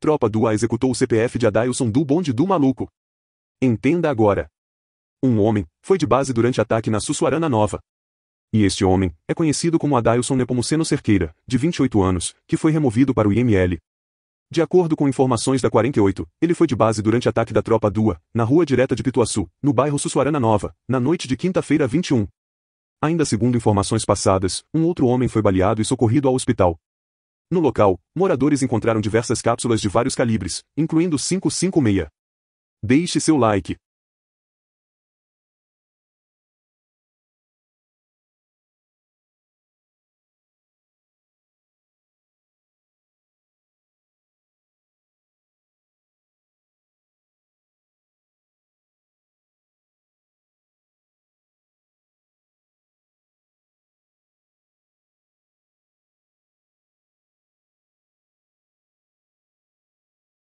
Tropa do A executou o CPF de Adailson do bonde do maluco. Entenda agora. Um homem foi de base durante ataque na Sussuarana Nova. E este homem é conhecido como Adailson Nepomuceno Cerqueira, de 28 anos, que foi removido para o IML. De acordo com informações da 48, ele foi de base durante ataque da Tropa Dua, na rua direta de Pituaçu, no bairro Sussuarana Nova, na noite de quinta-feira 21. Ainda segundo informações passadas, um outro homem foi baleado e socorrido ao hospital. No local, moradores encontraram diversas cápsulas de vários calibres, incluindo 556. Deixe seu like,